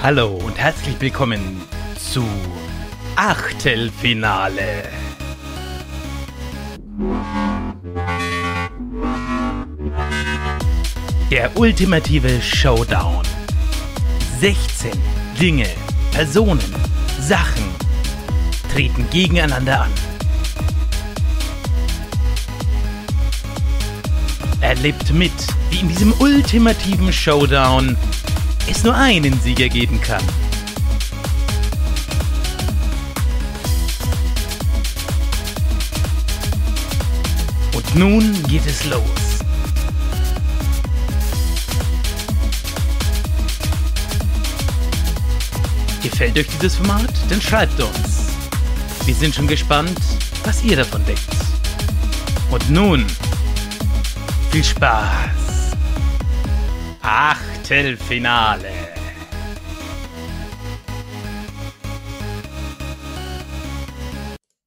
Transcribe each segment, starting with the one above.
Hallo und herzlich willkommen zu Achtelfinale. Der ultimative Showdown. 16 Dinge, Personen, Sachen treten gegeneinander an. Erlebt mit, wie in diesem ultimativen Showdown es nur einen Sieger geben kann. Und nun geht es los. Gefällt euch dieses Format? Dann schreibt uns. Wir sind schon gespannt, was ihr davon denkt. Und nun, viel Spaß. Ach, Viertelfinale.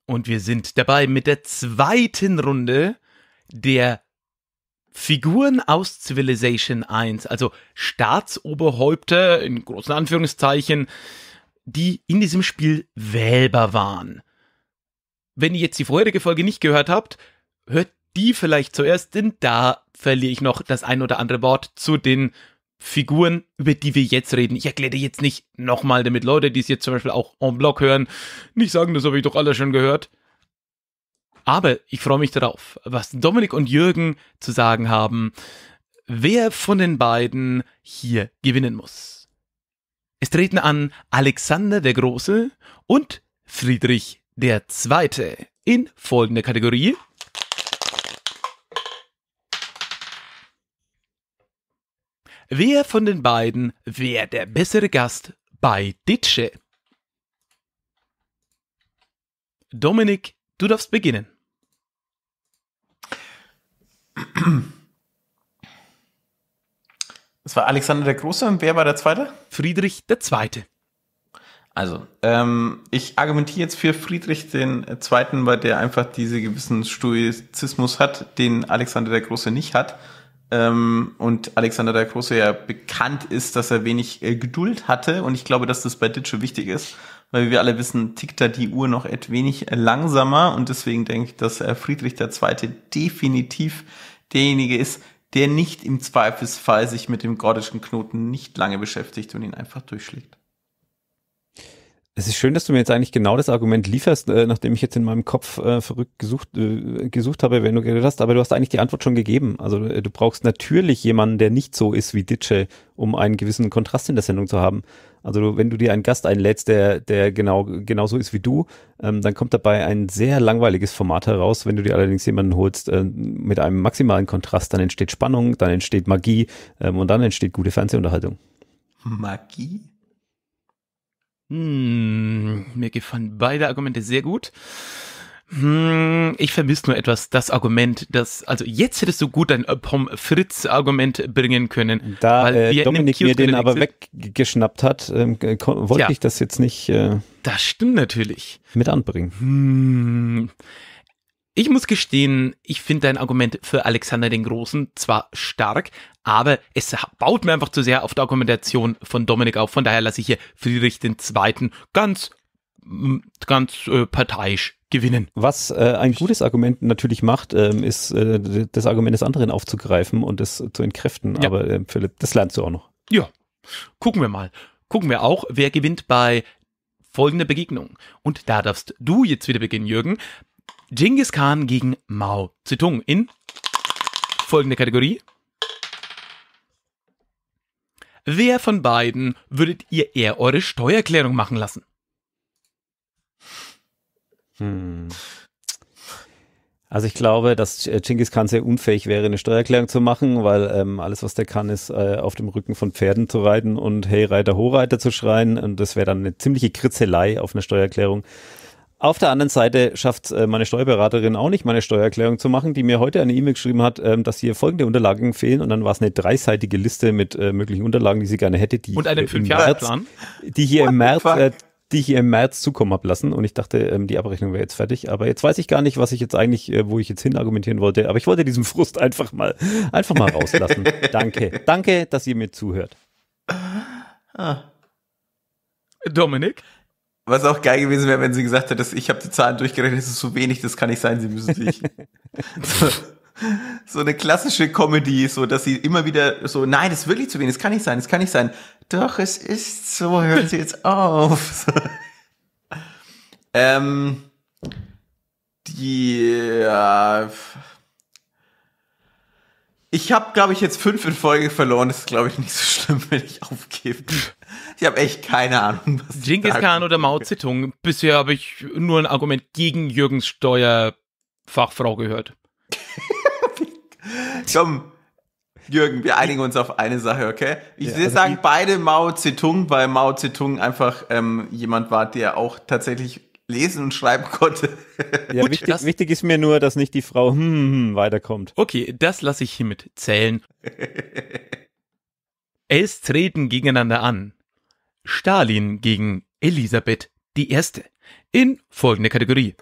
Und wir sind dabei mit der zweiten Runde der Figuren aus Civilization 1, also Staatsoberhäupter in großen Anführungszeichen, die in diesem Spiel wählbar waren. Wenn ihr jetzt die vorherige Folge nicht gehört habt, hört die vielleicht zuerst, denn da verliere ich noch das ein oder andere Wort zu den Figuren, über die wir jetzt reden. Ich erkläre dir jetzt nicht nochmal, damit Leute, die es jetzt zum Beispiel auch en bloc hören, nicht sagen, das habe ich doch alle schon gehört. Aber ich freue mich darauf, was Dominik und Jürgen zu sagen haben, wer von den beiden hier gewinnen muss. Es treten an Alexander der Große und Friedrich der Zweite in folgender Kategorie Wer von den beiden wäre der bessere Gast bei Ditsche? Dominik, du darfst beginnen. Das war Alexander der Große und wer war der Zweite? Friedrich der Zweite. Also, ähm, ich argumentiere jetzt für Friedrich den Zweiten, weil der einfach diesen gewissen Stoizismus hat, den Alexander der Große nicht hat ähm, und Alexander der Große ja bekannt ist, dass er wenig äh, Geduld hatte. Und ich glaube, dass das bei Ditsche wichtig ist, weil wir alle wissen, tickt da die Uhr noch et wenig langsamer. Und deswegen denke ich, dass äh, Friedrich II. definitiv derjenige ist, der nicht im Zweifelsfall sich mit dem gordischen Knoten nicht lange beschäftigt und ihn einfach durchschlägt. Es ist schön, dass du mir jetzt eigentlich genau das Argument lieferst, äh, nachdem ich jetzt in meinem Kopf äh, verrückt gesucht, äh, gesucht habe, wenn du geredet hast, aber du hast eigentlich die Antwort schon gegeben. Also äh, du brauchst natürlich jemanden, der nicht so ist wie Ditsche, um einen gewissen Kontrast in der Sendung zu haben. Also du, wenn du dir einen Gast einlädst, der, der genau, genau so ist wie du, ähm, dann kommt dabei ein sehr langweiliges Format heraus. Wenn du dir allerdings jemanden holst äh, mit einem maximalen Kontrast, dann entsteht Spannung, dann entsteht Magie ähm, und dann entsteht gute Fernsehunterhaltung. Magie? Hm, mir gefallen beide Argumente sehr gut. Hm, ich vermisse nur etwas, das Argument, das, also jetzt hättest du gut ein pom fritz argument bringen können. Da äh, Dominik mir den aber weggeschnappt hat, ähm, äh, wollte ja. ich das jetzt nicht. Äh, das stimmt natürlich. Mit anbringen. Hm, ich muss gestehen, ich finde dein Argument für Alexander den Großen zwar stark, aber es baut mir einfach zu sehr auf der Argumentation von Dominik auf. Von daher lasse ich hier Friedrich II. ganz, ganz äh, parteiisch gewinnen. Was äh, ein gutes Argument natürlich macht, ähm, ist äh, das Argument des anderen aufzugreifen und es zu entkräften. Ja. Aber äh, Philipp, das lernst du auch noch. Ja, gucken wir mal. Gucken wir auch, wer gewinnt bei folgender Begegnung. Und da darfst du jetzt wieder beginnen, Jürgen. Genghis Khan gegen Mao Zedong in folgende Kategorie. Wer von beiden würdet ihr eher eure Steuererklärung machen lassen? Hm. Also ich glaube, dass äh, Genghis Khan sehr unfähig wäre, eine Steuererklärung zu machen, weil ähm, alles, was der kann, ist äh, auf dem Rücken von Pferden zu reiten und Hey Reiter, Ho Reiter zu schreien. Und das wäre dann eine ziemliche Kritzelei auf einer Steuererklärung. Auf der anderen Seite schafft äh, meine Steuerberaterin auch nicht, meine Steuererklärung zu machen, die mir heute eine E-Mail geschrieben hat, ähm, dass hier folgende Unterlagen fehlen. Und dann war es eine dreiseitige Liste mit äh, möglichen Unterlagen, die sie gerne hätte. Die und einem äh, Fünfjahresplan. Die hier im März die ich hier im März zukommen habe lassen und ich dachte, ähm, die Abrechnung wäre jetzt fertig. Aber jetzt weiß ich gar nicht, was ich jetzt eigentlich, äh, wo ich jetzt hin argumentieren wollte. Aber ich wollte diesen Frust einfach mal, einfach mal rauslassen. Danke. Danke, dass ihr mir zuhört. Ah. Dominik? Was auch geil gewesen wäre, wenn sie gesagt hätte, dass ich habe die Zahlen durchgerechnet, es ist so wenig, das kann nicht sein, sie müssen sich. so, so, eine klassische Comedy, so dass sie immer wieder so, nein, das ist wirklich zu wenig, das kann nicht sein, das kann nicht sein. Doch, es ist so, hört Sie jetzt auf. ähm, die, ja, ich habe, glaube ich, jetzt fünf in Folge verloren. Das ist, glaube ich, nicht so schlimm, wenn ich aufgebe. Ich habe echt keine Ahnung, was Genghis Khan oder Mao Zedong. Bisher habe ich nur ein Argument gegen Jürgens Steuerfachfrau gehört. Komm, Jürgen, wir einigen uns auf eine Sache, okay? Ich ja, würde also sagen, beide Mao Zedong, weil Mao Zedong einfach ähm, jemand war, der auch tatsächlich lesen und schreiben konnte. Ja, Gut, wichtig, wichtig, ist mir nur, dass nicht die Frau hm, hm, hm weiterkommt. Okay, das lasse ich hiermit zählen. es treten gegeneinander an. Stalin gegen Elisabeth I. In folgende Kategorie.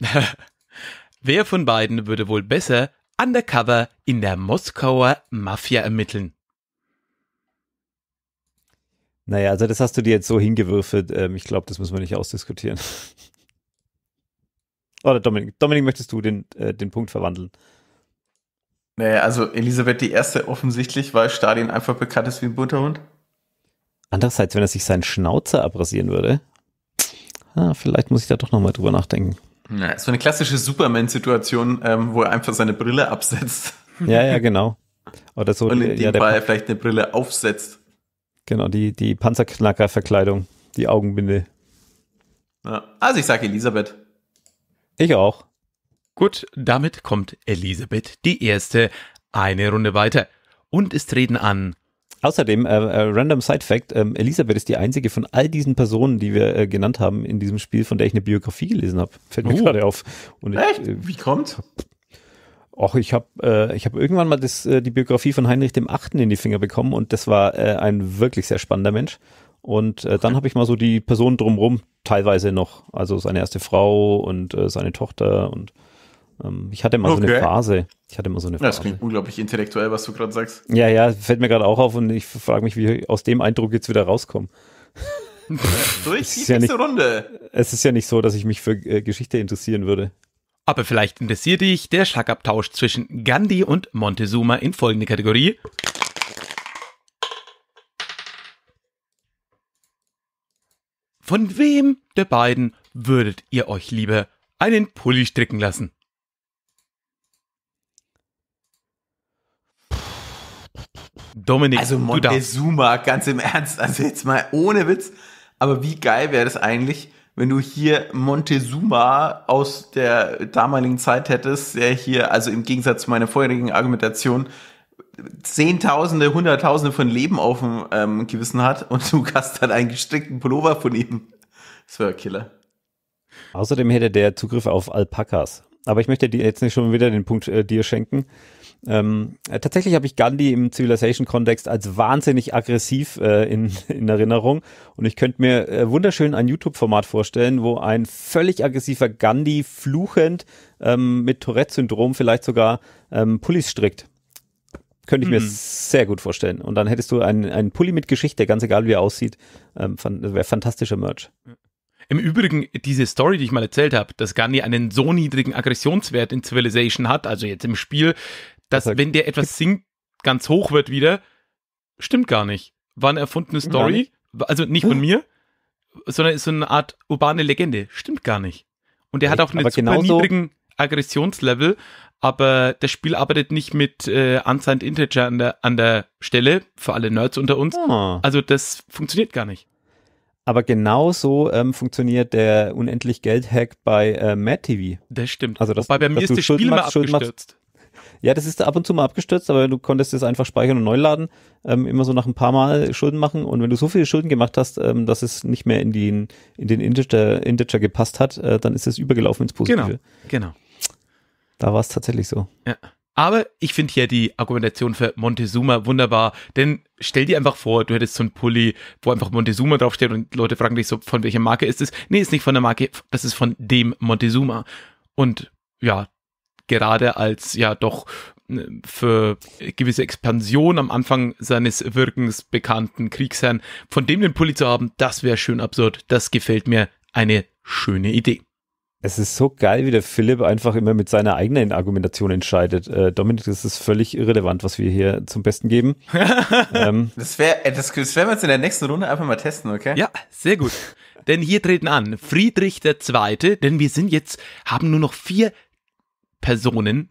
Wer von beiden würde wohl besser undercover in der Moskauer Mafia ermitteln? Naja, also das hast du dir jetzt so hingewürfelt. Ähm, ich glaube, das müssen wir nicht ausdiskutieren. Oder Dominik, Dominik, möchtest du den, äh, den Punkt verwandeln? Naja, also Elisabeth I. offensichtlich, weil Stalin einfach bekannt ist wie ein bunter Hund. Andererseits, wenn er sich seinen Schnauzer abrasieren würde, ah, vielleicht muss ich da doch nochmal drüber nachdenken. Ja, so eine klassische Superman-Situation, ähm, wo er einfach seine Brille absetzt. Ja, ja, genau. Oder so. Und in äh, dem ja, Fall vielleicht eine Brille aufsetzt. Genau, die, die Panzerknacker-Verkleidung, die Augenbinde. Ja. Also ich sage Elisabeth. Ich auch. Gut, damit kommt Elisabeth die erste eine Runde weiter. Und es treten an. Außerdem, äh, äh, random Side Fact, äh, Elisabeth ist die einzige von all diesen Personen, die wir äh, genannt haben in diesem Spiel, von der ich eine Biografie gelesen habe. Fällt mir uh. gerade auf. Und Echt? Ich, äh, Wie kommt? Och, ich habe äh, ich hab irgendwann mal das, äh, die Biografie von Heinrich dem Achten in die Finger bekommen und das war äh, ein wirklich sehr spannender Mensch. Und äh, dann habe ich mal so die Personen drumherum teilweise noch, also seine erste Frau und äh, seine Tochter und ähm, ich hatte mal okay. so eine Phase. Ich hatte mal so eine Phase. Das klingt unglaublich intellektuell, was du gerade sagst. Ja, ja, fällt mir gerade auch auf und ich frage mich, wie ich aus dem Eindruck jetzt wieder rauskomme. Durch die nächste ja Runde. Es ist ja nicht so, dass ich mich für äh, Geschichte interessieren würde. Aber vielleicht interessiert dich der Schlagabtausch zwischen Gandhi und Montezuma in folgende Kategorie. Von wem der beiden würdet ihr euch lieber einen Pulli stricken lassen? Dominik, also Montezuma, ganz im Ernst, also jetzt mal ohne Witz, aber wie geil wäre das eigentlich, wenn du hier Montezuma aus der damaligen Zeit hättest, der hier, also im Gegensatz zu meiner vorherigen Argumentation, Zehntausende, Hunderttausende von Leben auf dem ähm, Gewissen hat und du hast dann einen gestrickten Pullover von ihm. Das wäre Killer. Außerdem hätte der Zugriff auf Alpakas. Aber ich möchte dir jetzt nicht schon wieder den Punkt äh, dir schenken. Ähm, äh, tatsächlich habe ich Gandhi im Civilization-Kontext als wahnsinnig aggressiv äh, in, in Erinnerung und ich könnte mir äh, wunderschön ein YouTube-Format vorstellen, wo ein völlig aggressiver Gandhi fluchend ähm, mit Tourette-Syndrom vielleicht sogar ähm, Pullis strickt. Könnte ich mhm. mir sehr gut vorstellen. Und dann hättest du einen, einen Pulli mit Geschichte, ganz egal wie er aussieht. Ähm, wäre fantastischer Merch. Mhm. Im Übrigen, diese Story, die ich mal erzählt habe, dass Gandhi einen so niedrigen Aggressionswert in Civilization hat, also jetzt im Spiel, dass wenn der etwas sinkt, ganz hoch wird wieder, stimmt gar nicht. War eine erfundene Story, nicht. also nicht von mir, sondern ist so eine Art urbane Legende. Stimmt gar nicht. Und er hat auch einen super niedrigen Aggressionslevel, aber das Spiel arbeitet nicht mit äh, Unsigned Integer an der, an der Stelle, für alle Nerds unter uns. Oh. Also das funktioniert gar nicht. Aber genauso ähm, funktioniert der unendlich Geld-Hack bei äh, TV. Das stimmt. Also das, Wobei bei mir ist das Schuld Spiel mal abgestürzt. Ja, das ist ab und zu mal abgestürzt, aber du konntest es einfach speichern und neu laden, ähm, immer so nach ein paar Mal Schulden machen. Und wenn du so viele Schulden gemacht hast, ähm, dass es nicht mehr in den, in den Integer, Integer gepasst hat, äh, dann ist es übergelaufen ins Positive. Genau, genau. Da war es tatsächlich so. Ja. Aber ich finde hier die Argumentation für Montezuma wunderbar, denn stell dir einfach vor, du hättest so einen Pulli, wo einfach Montezuma draufsteht und Leute fragen dich so, von welcher Marke ist es? Nee, ist nicht von der Marke, das ist von dem Montezuma. Und ja, gerade als ja doch äh, für gewisse Expansion am Anfang seines Wirkens bekannten Kriegsherrn, von dem den Pulli zu haben, das wäre schön absurd. Das gefällt mir eine schöne Idee es ist so geil, wie der Philipp einfach immer mit seiner eigenen Argumentation entscheidet. Äh, Dominik, das ist völlig irrelevant, was wir hier zum Besten geben. ähm, das, wär, äh, das, das werden wir jetzt in der nächsten Runde einfach mal testen, okay? Ja, sehr gut. denn hier treten an Friedrich II., denn wir sind jetzt, haben nur noch vier Personen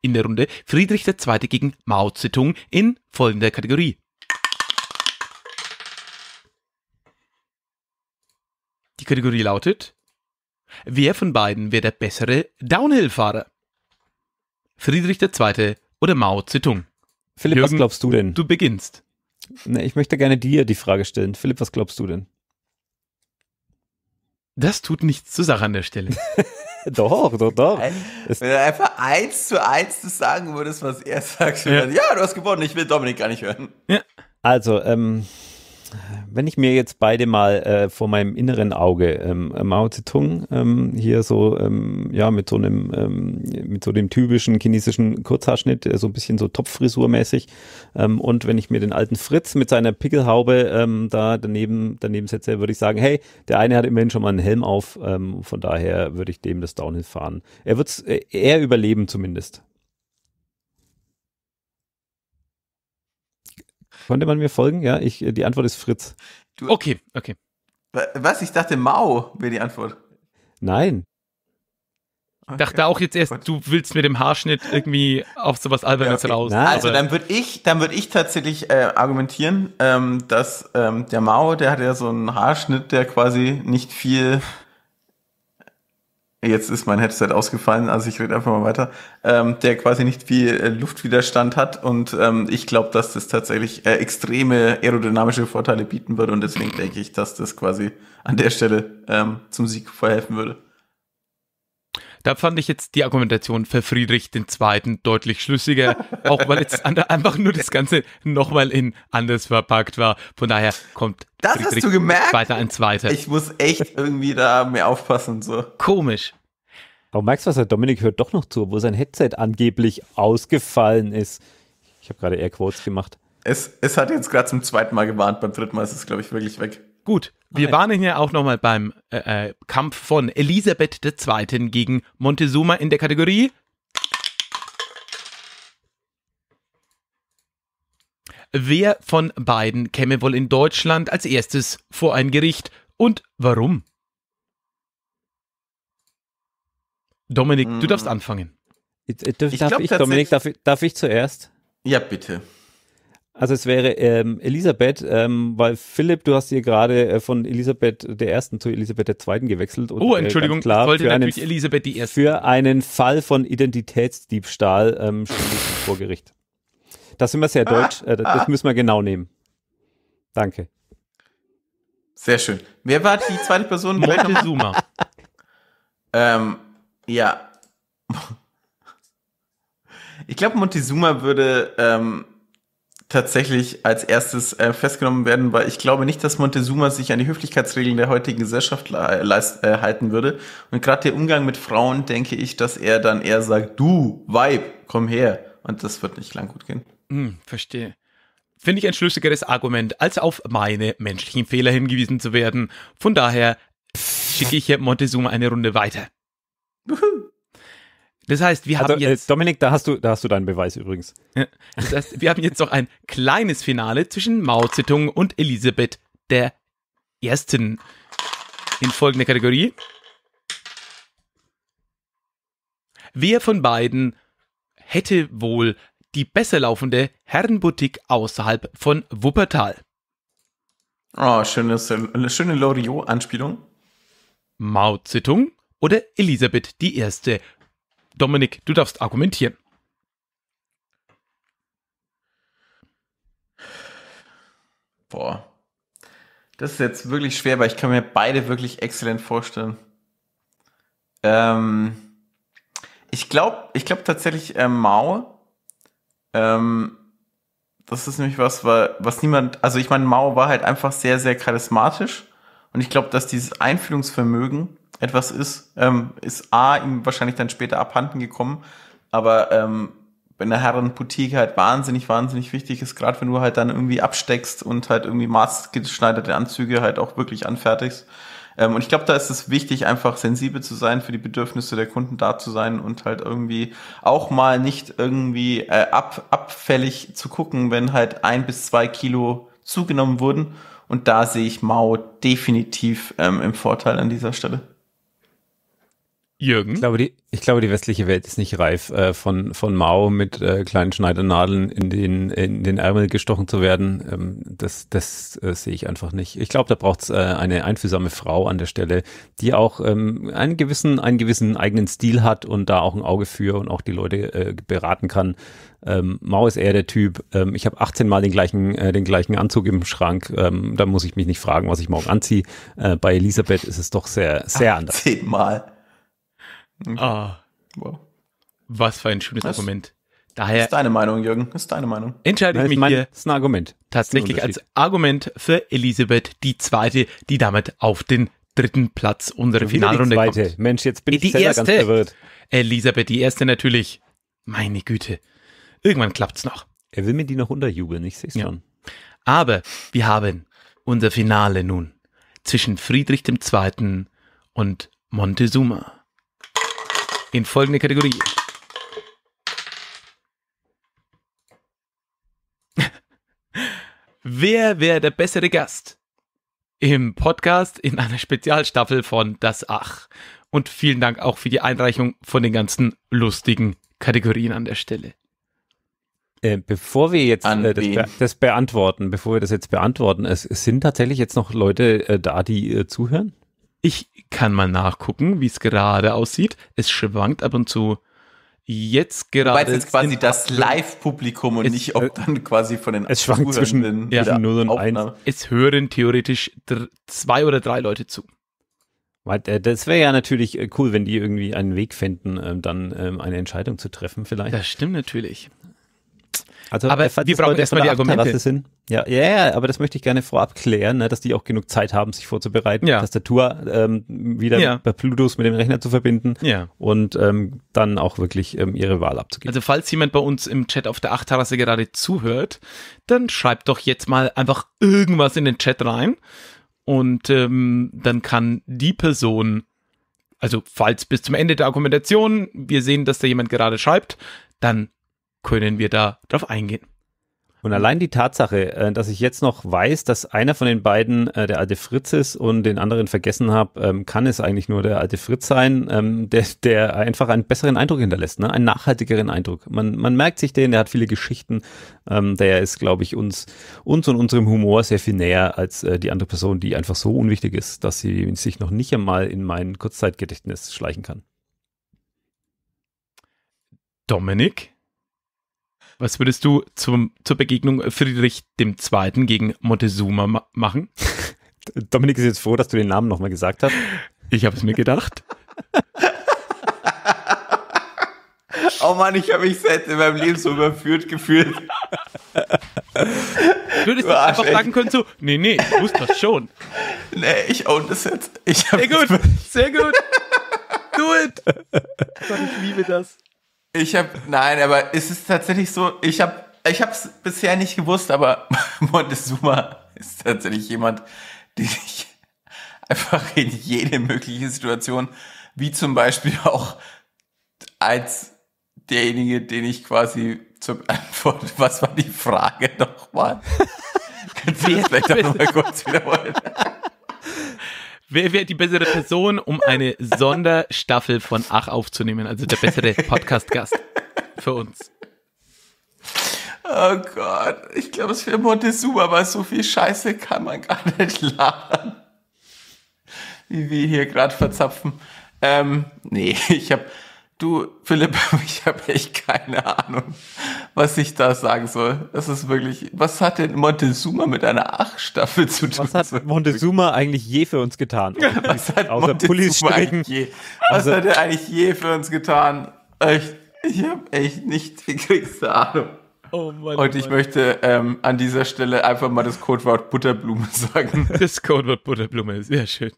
in der Runde. Friedrich II. gegen Mao Zedong in folgender Kategorie. Die Kategorie lautet Wer von beiden wäre der bessere Downhill-Fahrer? Friedrich II. oder Mao Zedong? Philipp, Jürgen, was glaubst du denn? Du beginnst. Nee, ich möchte gerne dir die Frage stellen. Philipp, was glaubst du denn? Das tut nichts zur Sache an der Stelle. doch, doch, doch. Wenn du einfach eins zu eins das sagen würdest, was er sagt, ja. ja, du hast gewonnen, ich will Dominik gar nicht hören. Ja. Also, ähm, wenn ich mir jetzt beide mal äh, vor meinem inneren Auge ähm, Mao Zedong ähm, hier so ähm, ja mit so einem ähm, mit so dem typischen chinesischen Kurzhaarschnitt äh, so ein bisschen so Topffrisurmäßig ähm, und wenn ich mir den alten Fritz mit seiner Pickelhaube ähm, da daneben daneben setze, würde ich sagen, hey, der eine hat immerhin schon mal einen Helm auf, ähm, von daher würde ich dem das Downhill fahren. Er wird's äh, er überleben zumindest. Konnte man mir folgen? Ja, ich, äh, die Antwort ist Fritz. Du, okay, okay. Was? Ich dachte Mao wäre die Antwort. Nein. Okay. Dachte auch jetzt erst, du willst mit dem Haarschnitt irgendwie auf sowas Albernes ja, okay. raus. Na, also dann würde ich, dann würde ich tatsächlich äh, argumentieren, ähm, dass ähm, der Mao, der hat ja so einen Haarschnitt, der quasi nicht viel jetzt ist mein Headset ausgefallen, also ich rede einfach mal weiter, ähm, der quasi nicht viel äh, Luftwiderstand hat und ähm, ich glaube, dass das tatsächlich äh, extreme aerodynamische Vorteile bieten würde und deswegen denke ich, dass das quasi an der Stelle ähm, zum Sieg verhelfen würde. Da fand ich jetzt die Argumentation für Friedrich II. deutlich schlüssiger, auch weil jetzt einfach nur das Ganze nochmal in anders verpackt war. Von daher kommt das Friedrich hast du gemerkt? Zweiter ein Zweiter. Ich muss echt irgendwie da mehr aufpassen. So. Komisch. Warum merkst du was? Dominik hört doch noch zu, wo sein Headset angeblich ausgefallen ist. Ich habe gerade Airquotes gemacht. Es, es hat jetzt gerade zum zweiten Mal gewarnt, beim dritten Mal ist es, glaube ich, wirklich weg. Gut, wir waren ja auch nochmal beim äh, äh, Kampf von Elisabeth II. gegen Montezuma in der Kategorie. Wer von beiden käme wohl in Deutschland als erstes vor ein Gericht und warum? Dominik, hm. du darfst mm. anfangen. Ich, ich, darf, ich, glaub, ich Dominik, darf, darf ich zuerst? Ja, bitte. Also es wäre ähm, Elisabeth, ähm, weil Philipp, du hast hier gerade äh, von Elisabeth der ersten zu Elisabeth der zweiten gewechselt. Und, oh, äh, Entschuldigung, äh, klar, wollte natürlich einen, Elisabeth die erste. Für einen Fall von Identitätsdiebstahl ähm, vor Gericht. Das sind wir sehr deutsch, äh, das, das müssen wir genau nehmen. Danke. Sehr schön. Wer war die zweite Person? Montezuma. ähm, ja. Ich glaube, Montezuma würde ähm, tatsächlich als erstes äh, festgenommen werden, weil ich glaube nicht, dass Montezuma sich an die Höflichkeitsregeln der heutigen Gesellschaft äh, leist, äh, halten würde. Und gerade der Umgang mit Frauen, denke ich, dass er dann eher sagt, du, Weib, komm her. Und das wird nicht lang gut gehen. Hm, verstehe. Finde ich ein schlüssigeres Argument, als auf meine menschlichen Fehler hingewiesen zu werden. Von daher schicke ich hier Montezuma eine Runde weiter. Wuhu. Das heißt, wir haben also, äh, jetzt. Dominik, da hast du, da hast du deinen Beweis übrigens. Das heißt, wir haben jetzt noch ein kleines Finale zwischen Mao Zedong und Elisabeth der Ersten in folgender Kategorie. Wer von beiden hätte wohl die besser laufende Herrenboutique außerhalb von Wuppertal? Oh, schönes, schöne Loriot-Anspielung. Mao Zedong oder Elisabeth I., Dominik, du darfst argumentieren. Boah. Das ist jetzt wirklich schwer, weil ich kann mir beide wirklich exzellent vorstellen. Ähm, ich glaube ich glaub tatsächlich äh, Mao. Ähm, das ist nämlich was, was niemand, also ich meine, Mao war halt einfach sehr, sehr charismatisch. Und ich glaube, dass dieses Einfühlungsvermögen etwas ist, ähm, ist A, ihm wahrscheinlich dann später abhanden gekommen, aber ähm, bei einer Herrenboutique halt wahnsinnig, wahnsinnig wichtig ist, gerade wenn du halt dann irgendwie absteckst und halt irgendwie maßgeschneiderte Anzüge halt auch wirklich anfertigst. Ähm, und ich glaube, da ist es wichtig, einfach sensibel zu sein, für die Bedürfnisse der Kunden da zu sein und halt irgendwie auch mal nicht irgendwie äh, ab, abfällig zu gucken, wenn halt ein bis zwei Kilo zugenommen wurden. Und da sehe ich Mao definitiv ähm, im Vorteil an dieser Stelle. Jürgen? Ich glaube, die, ich glaube, die westliche Welt ist nicht reif, äh, von, von Mao mit äh, kleinen Schneidernadeln in den, in den Ärmel gestochen zu werden. Ähm, das das äh, sehe ich einfach nicht. Ich glaube, da braucht es äh, eine einfühlsame Frau an der Stelle, die auch ähm, einen, gewissen, einen gewissen eigenen Stil hat und da auch ein Auge für und auch die Leute äh, beraten kann. Ähm, Mao ist eher der Typ, ähm, ich habe 18 Mal den gleichen, äh, den gleichen Anzug im Schrank, ähm, da muss ich mich nicht fragen, was ich morgen anziehe. Äh, bei Elisabeth ist es doch sehr, sehr 18 anders. 18 Mal. Ah. Wow. Was für ein schönes das Argument. Daher ist deine Meinung, Jürgen. Ist deine Meinung. Entscheide ich mich mein, hier. Ist ein Argument. Tatsächlich als Argument für Elisabeth die zweite, die damit auf den dritten Platz unserer Finalrunde zweite. kommt. Mensch, jetzt bin die ich die erste. ganz verwirrt. Elisabeth, die erste natürlich. Meine Güte. Irgendwann klappt's noch. Er will mir die noch unterjubeln, ich seh's ja. schon. Aber wir haben unser Finale nun zwischen Friedrich II. und Montezuma in folgende Kategorie. Wer wäre der bessere Gast? Im Podcast in einer Spezialstaffel von Das Ach. Und vielen Dank auch für die Einreichung von den ganzen lustigen Kategorien an der Stelle. Äh, bevor wir jetzt äh, das, be das, beantworten, bevor wir das jetzt beantworten, es, es sind tatsächlich jetzt noch Leute äh, da, die äh, zuhören? Ich kann mal nachgucken, wie es gerade aussieht. Es schwankt ab und zu. Jetzt gerade. Du meinst jetzt quasi das Live-Publikum und nicht, ob dann quasi von den. Es schwankt zwischen, ja, 0 und 1. Es hören theoretisch zwei oder drei Leute zu. Äh, das wäre ja natürlich äh, cool, wenn die irgendwie einen Weg fänden, ähm, dann ähm, eine Entscheidung zu treffen, vielleicht. Das stimmt natürlich. Also, aber wir brauchen erstmal die Argumente. Sind. Ja, ja, ja, aber das möchte ich gerne vorab klären, ne, dass die auch genug Zeit haben, sich vorzubereiten, ja. Tastatur ähm, wieder ja. per Bluetooth mit dem Rechner zu verbinden ja. und ähm, dann auch wirklich ähm, ihre Wahl abzugeben. Also falls jemand bei uns im Chat auf der Achterrasse gerade zuhört, dann schreibt doch jetzt mal einfach irgendwas in den Chat rein und ähm, dann kann die Person, also falls bis zum Ende der Argumentation wir sehen, dass da jemand gerade schreibt, dann können wir da drauf eingehen. Und allein die Tatsache, äh, dass ich jetzt noch weiß, dass einer von den beiden äh, der alte Fritz ist und den anderen vergessen habe, ähm, kann es eigentlich nur der alte Fritz sein, ähm, der, der einfach einen besseren Eindruck hinterlässt, ne? einen nachhaltigeren Eindruck. Man, man merkt sich den, der hat viele Geschichten, ähm, der ist, glaube ich, uns, uns und unserem Humor sehr viel näher als äh, die andere Person, die einfach so unwichtig ist, dass sie sich noch nicht einmal in mein Kurzzeitgedächtnis schleichen kann. Dominik? Was würdest du zum, zur Begegnung Friedrich II. gegen Montezuma ma machen? Dominik ist jetzt froh, dass du den Namen nochmal gesagt hast. Ich habe es mir gedacht. oh Mann, ich habe mich selbst in meinem Leben so überführt gefühlt. Du Würdest du einfach sagen können so, nee, nee, ich wusste das schon. Nee, ich own das jetzt. sehr gut, sehr gut. Do it. Ich liebe das. Ich habe, nein, aber es ist tatsächlich so, ich habe ich habe es bisher nicht gewusst, aber Montezuma ist tatsächlich jemand, den ich einfach in jede mögliche Situation, wie zum Beispiel auch als derjenige, den ich quasi zum Antwort, was war die Frage nochmal? Kannst du das vielleicht auch nochmal kurz wiederholen? Wer wäre die bessere Person, um eine Sonderstaffel von Ach aufzunehmen? Also der bessere Podcast-Gast für uns. Oh Gott, ich glaube, es wäre Montezuma, aber so viel Scheiße kann man gar nicht laden. Wie wir hier gerade verzapfen. Ähm, nee, ich habe Du, Philipp, ich habe echt keine Ahnung, was ich da sagen soll. Das ist wirklich, was hat denn Montezuma mit einer Ach-Staffel zu tun? Was hat Montezuma eigentlich je für uns getan? was hat Außer Montezuma eigentlich je, was also, hat er eigentlich je für uns getan? Echt, ich habe echt nicht die geringste Ahnung. Oh, oh Und ich Mann. möchte ähm, an dieser Stelle einfach mal das Codewort Butterblume sagen. Das Codewort Butterblume ist sehr schön.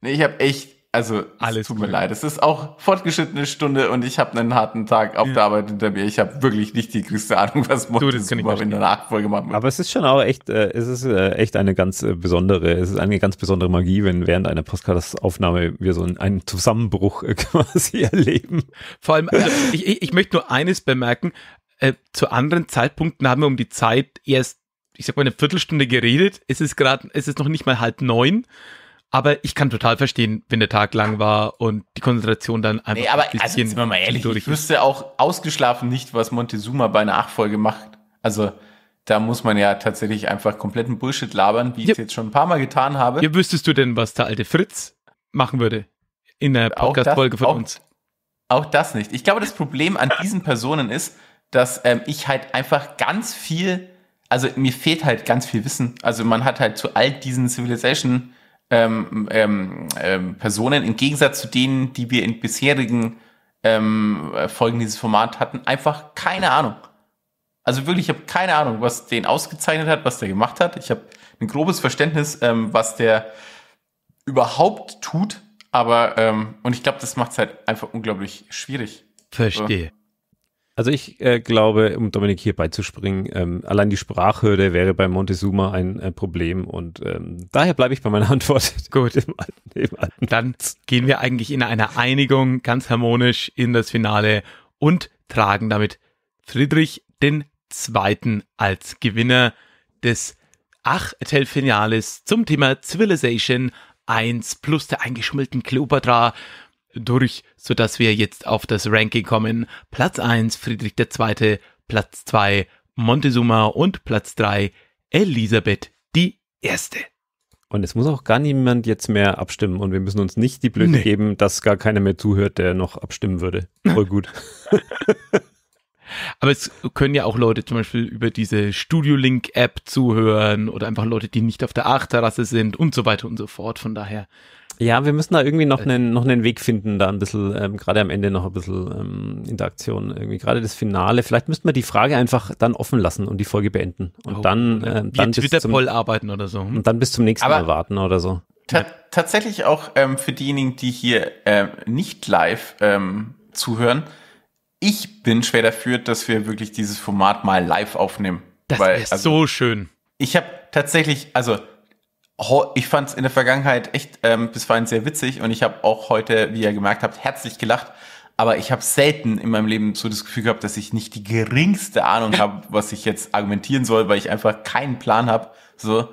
Nee, ich habe echt also alles tut mir leid. Es ist auch fortgeschrittene Stunde und ich habe einen harten Tag auf ja. der Arbeit hinter mir. Ich habe wirklich nicht die größte Ahnung, was Montezuma in der Nachfolge machen Aber es ist schon auch echt, äh, es ist äh, echt eine ganz äh, besondere, es ist eine ganz besondere Magie, wenn während einer Podcast-Aufnahme wir so einen, einen Zusammenbruch äh, quasi erleben. Vor allem, also, ich, ich, ich möchte nur eines bemerken. Äh, zu anderen Zeitpunkten haben wir um die Zeit erst, ich sag mal, eine Viertelstunde geredet. Es ist gerade, es ist noch nicht mal halb neun. Aber ich kann total verstehen, wenn der Tag lang war und die Konzentration dann einfach. Nee, aber ein also bisschen also, sind wir mal ehrlich, ich wüsste auch ausgeschlafen nicht, was Montezuma bei einer Achtfolge macht. Also da muss man ja tatsächlich einfach kompletten Bullshit labern, wie ich es jetzt schon ein paar Mal getan habe. Ja, wüsstest du denn, was der alte Fritz machen würde in der Podcast-Folge von auch, uns? Auch das nicht. Ich glaube, das Problem an diesen Personen ist, dass ähm, ich halt einfach ganz viel, also mir fehlt halt ganz viel Wissen. Also man hat halt zu all diesen Civilization- ähm, ähm, ähm, Personen im Gegensatz zu denen, die wir in bisherigen ähm, äh, Folgen dieses Format hatten, einfach keine Ahnung. Also wirklich, ich habe keine Ahnung, was den ausgezeichnet hat, was der gemacht hat. Ich habe ein grobes Verständnis, ähm, was der überhaupt tut, aber ähm, und ich glaube, das macht es halt einfach unglaublich schwierig. Verstehe. Also ich äh, glaube, um Dominik hier beizuspringen, ähm, allein die Sprachhürde wäre bei Montezuma ein äh, Problem und ähm, daher bleibe ich bei meiner Antwort. Gut. Im, im Dann gehen wir eigentlich in einer Einigung ganz harmonisch in das Finale und tragen damit Friedrich den Zweiten als Gewinner des Achtel Finales zum Thema Civilization 1 plus der eingeschummelten Cleopatra durch, sodass wir jetzt auf das Ranking kommen. Platz 1 Friedrich II., Platz 2 Montezuma und Platz 3 Elisabeth I. Und es muss auch gar niemand jetzt mehr abstimmen und wir müssen uns nicht die Blöde nee. geben, dass gar keiner mehr zuhört, der noch abstimmen würde. Voll gut. Aber es können ja auch Leute zum Beispiel über diese Studiolink-App zuhören oder einfach Leute, die nicht auf der Achterrasse sind und so weiter und so fort. Von daher ja, wir müssen da irgendwie noch äh. einen, noch einen Weg finden, da ein bisschen, ähm, gerade am Ende noch ein bisschen ähm, Interaktion, irgendwie gerade das Finale. Vielleicht müssten wir die Frage einfach dann offen lassen und die Folge beenden. Und oh, dann, äh, dann Twitter-Poll arbeiten oder so. Hm? Und dann bis zum nächsten Aber Mal warten oder so. Ta tatsächlich auch ähm, für diejenigen, die hier äh, nicht live ähm, zuhören, ich bin schwer dafür, dass wir wirklich dieses Format mal live aufnehmen. Das Weil, ist also, so schön. Ich habe tatsächlich, also ich fand es in der Vergangenheit echt ähm, bisweilen sehr witzig und ich habe auch heute, wie ihr gemerkt habt, herzlich gelacht. Aber ich habe selten in meinem Leben so das Gefühl gehabt, dass ich nicht die geringste Ahnung habe, was ich jetzt argumentieren soll, weil ich einfach keinen Plan habe. So.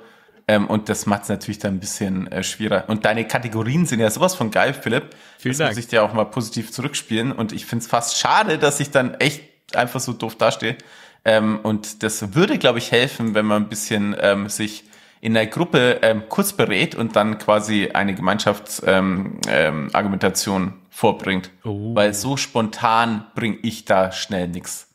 Ähm, und das macht es natürlich dann ein bisschen äh, schwieriger. Und deine Kategorien sind ja sowas von geil, Philipp. Vielen das Dank. muss ich dir auch mal positiv zurückspielen. Und ich finde es fast schade, dass ich dann echt einfach so doof dastehe. Ähm, und das würde, glaube ich, helfen, wenn man ein bisschen ähm, sich in der Gruppe ähm, kurz berät und dann quasi eine Gemeinschaftsargumentation ähm, ähm, vorbringt. Oh. Weil so spontan bringe ich da schnell nichts.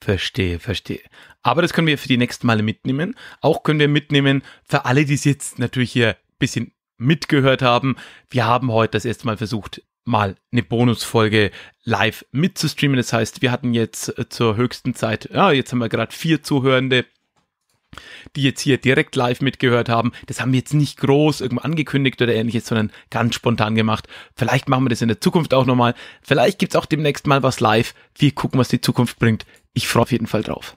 Verstehe, verstehe. Aber das können wir für die nächsten Male mitnehmen. Auch können wir mitnehmen, für alle, die es jetzt natürlich hier ein bisschen mitgehört haben, wir haben heute das erste Mal versucht, mal eine Bonusfolge live mitzustreamen. Das heißt, wir hatten jetzt äh, zur höchsten Zeit, ja, jetzt haben wir gerade vier Zuhörende die jetzt hier direkt live mitgehört haben. Das haben wir jetzt nicht groß irgendwo angekündigt oder ähnliches, sondern ganz spontan gemacht. Vielleicht machen wir das in der Zukunft auch nochmal. Vielleicht gibt's auch demnächst mal was live. Wir gucken, was die Zukunft bringt. Ich freue mich auf jeden Fall drauf.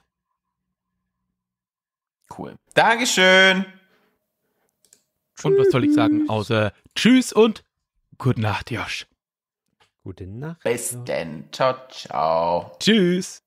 Cool. Dankeschön. Und was soll ich sagen, außer Tschüss und Gute Nacht, Josh. Gute Nacht. Bis denn. Ciao, ciao. Tschüss.